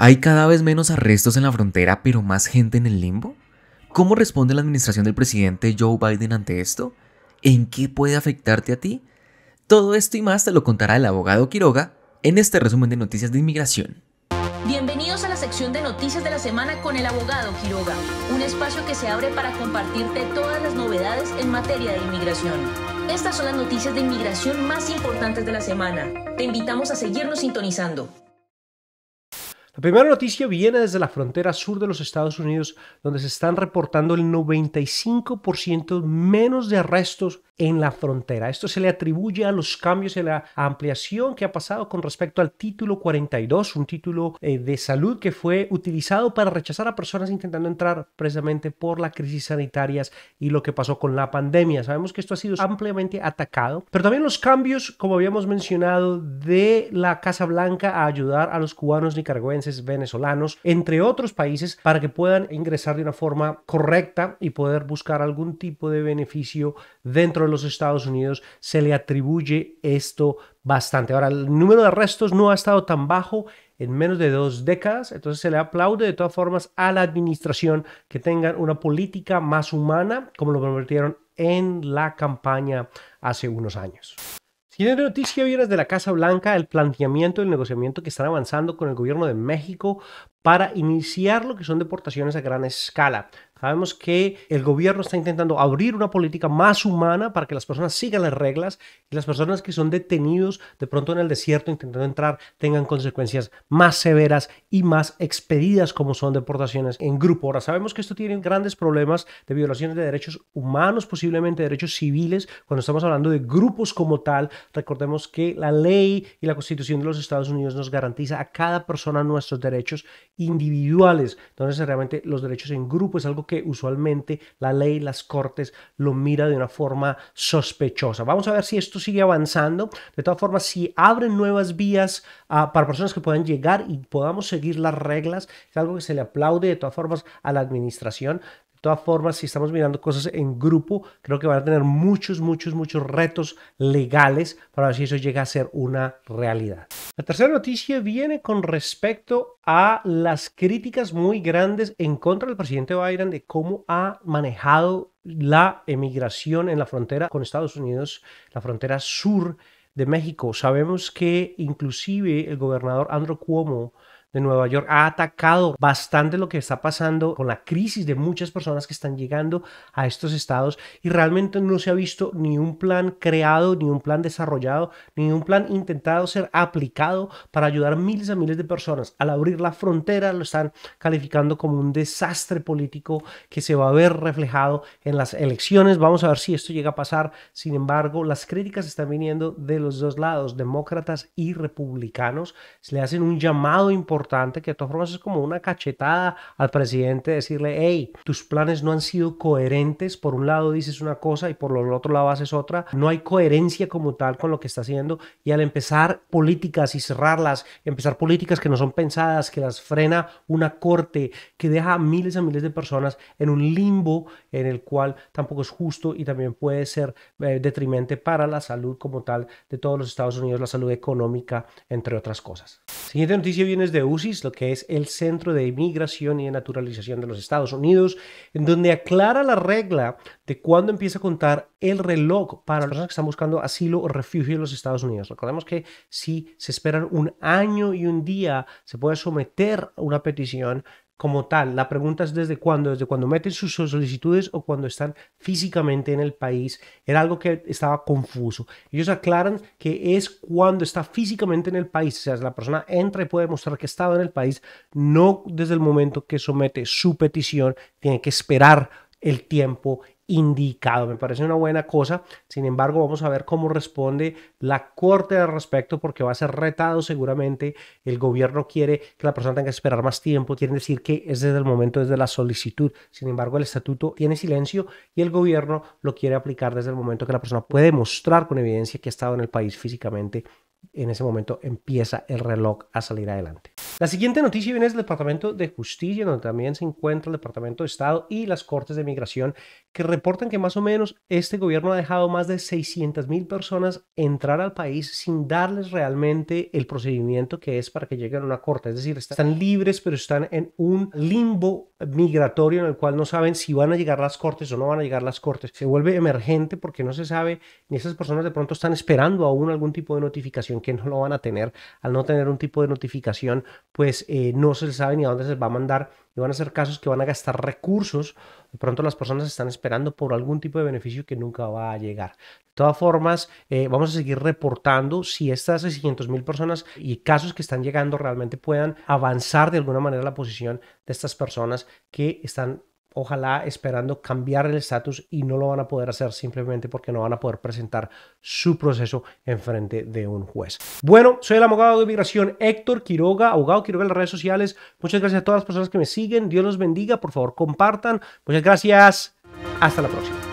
¿Hay cada vez menos arrestos en la frontera, pero más gente en el limbo? ¿Cómo responde la administración del presidente Joe Biden ante esto? ¿En qué puede afectarte a ti? Todo esto y más te lo contará el abogado Quiroga en este resumen de noticias de inmigración. Bienvenidos a la sección de noticias de la semana con el abogado Quiroga, un espacio que se abre para compartirte todas las novedades en materia de inmigración. Estas son las noticias de inmigración más importantes de la semana. Te invitamos a seguirnos sintonizando. La primera noticia viene desde la frontera sur de los Estados Unidos, donde se están reportando el 95% menos de arrestos en la frontera. Esto se le atribuye a los cambios en la ampliación que ha pasado con respecto al título 42, un título eh, de salud que fue utilizado para rechazar a personas intentando entrar precisamente por la crisis sanitarias y lo que pasó con la pandemia. Sabemos que esto ha sido ampliamente atacado, pero también los cambios, como habíamos mencionado, de la Casa Blanca a ayudar a los cubanos, nicaragüenses, venezolanos, entre otros países, para que puedan ingresar de una forma correcta y poder buscar algún tipo de beneficio dentro los Estados Unidos se le atribuye esto bastante. Ahora, el número de arrestos no ha estado tan bajo en menos de dos décadas, entonces se le aplaude de todas formas a la administración que tengan una política más humana, como lo prometieron en la campaña hace unos años. Siguiente noticia viene de la Casa Blanca, el planteamiento del negociamiento que están avanzando con el gobierno de México para iniciar lo que son deportaciones a gran escala. Sabemos que el gobierno está intentando abrir una política más humana para que las personas sigan las reglas y las personas que son detenidos de pronto en el desierto intentando entrar tengan consecuencias más severas y más expedidas como son deportaciones en grupo. Ahora sabemos que esto tiene grandes problemas de violaciones de derechos humanos, posiblemente derechos civiles, cuando estamos hablando de grupos como tal. Recordemos que la ley y la constitución de los Estados Unidos nos garantiza a cada persona nuestros derechos individuales, entonces realmente los derechos en grupo, es algo que usualmente la ley, las cortes lo mira de una forma sospechosa. Vamos a ver si esto sigue avanzando. De todas formas, si abren nuevas vías ah, para personas que puedan llegar y podamos seguir las reglas, es algo que se le aplaude de todas formas a la administración, de todas formas, si estamos mirando cosas en grupo, creo que van a tener muchos, muchos, muchos retos legales para ver si eso llega a ser una realidad. La tercera noticia viene con respecto a las críticas muy grandes en contra del presidente Biden de cómo ha manejado la emigración en la frontera con Estados Unidos, la frontera sur de México. Sabemos que inclusive el gobernador Andrew Cuomo de Nueva York ha atacado bastante lo que está pasando con la crisis de muchas personas que están llegando a estos estados y realmente no se ha visto ni un plan creado, ni un plan desarrollado, ni un plan intentado ser aplicado para ayudar miles a miles de personas. Al abrir la frontera lo están calificando como un desastre político que se va a ver reflejado en las elecciones. Vamos a ver si esto llega a pasar. Sin embargo, las críticas están viniendo de los dos lados, demócratas y republicanos. Se le hacen un llamado importante importante que de todas formas es como una cachetada al presidente decirle, hey, tus planes no han sido coherentes, por un lado dices una cosa y por el otro lado haces otra, no hay coherencia como tal con lo que está haciendo y al empezar políticas y cerrarlas, empezar políticas que no son pensadas, que las frena una corte, que deja a miles y miles de personas en un limbo en el cual tampoco es justo y también puede ser eh, detrimente para la salud como tal de todos los Estados Unidos, la salud económica, entre otras cosas. Siguiente noticia viene de UCIS, lo que es el Centro de Inmigración y Naturalización de los Estados Unidos, en donde aclara la regla de cuándo empieza a contar el reloj para las personas que están buscando asilo o refugio en los Estados Unidos. Recordemos que si se esperan un año y un día, se puede someter una petición como tal. La pregunta es desde cuándo, desde cuando meten sus solicitudes o cuando están físicamente en el país. Era algo que estaba confuso. Ellos aclaran que es cuando está físicamente en el país, o sea, la persona entra y puede mostrar que estaba en el país, no desde el momento que somete su petición, tiene que esperar el tiempo indicado. Me parece una buena cosa. Sin embargo, vamos a ver cómo responde la Corte al respecto, porque va a ser retado seguramente. El gobierno quiere que la persona tenga que esperar más tiempo. Quieren decir que es desde el momento, desde la solicitud. Sin embargo, el estatuto tiene silencio y el gobierno lo quiere aplicar desde el momento que la persona puede mostrar con evidencia que ha estado en el país físicamente. En ese momento empieza el reloj a salir adelante. La siguiente noticia viene del Departamento de Justicia, donde también se encuentra el Departamento de Estado y las Cortes de Migración, que reportan que más o menos este gobierno ha dejado más de 600.000 personas entrar al país sin darles realmente el procedimiento que es para que lleguen a una corte. Es decir, están libres, pero están en un limbo migratorio en el cual no saben si van a llegar las cortes o no van a llegar las cortes. Se vuelve emergente porque no se sabe, ni esas personas de pronto están esperando aún algún tipo de notificación que no lo van a tener. Al no tener un tipo de notificación, pues eh, no se sabe ni a dónde se va a mandar y van a ser casos que van a gastar recursos. De pronto las personas están esperando por algún tipo de beneficio que nunca va a llegar. De todas formas, eh, vamos a seguir reportando si estas 600.000 mil personas y casos que están llegando realmente puedan avanzar de alguna manera la posición de estas personas que están ojalá esperando cambiar el estatus y no lo van a poder hacer simplemente porque no van a poder presentar su proceso en frente de un juez. Bueno, soy el abogado de migración Héctor Quiroga, abogado Quiroga en las redes sociales. Muchas gracias a todas las personas que me siguen. Dios los bendiga. Por favor, compartan. Muchas gracias. Hasta la próxima.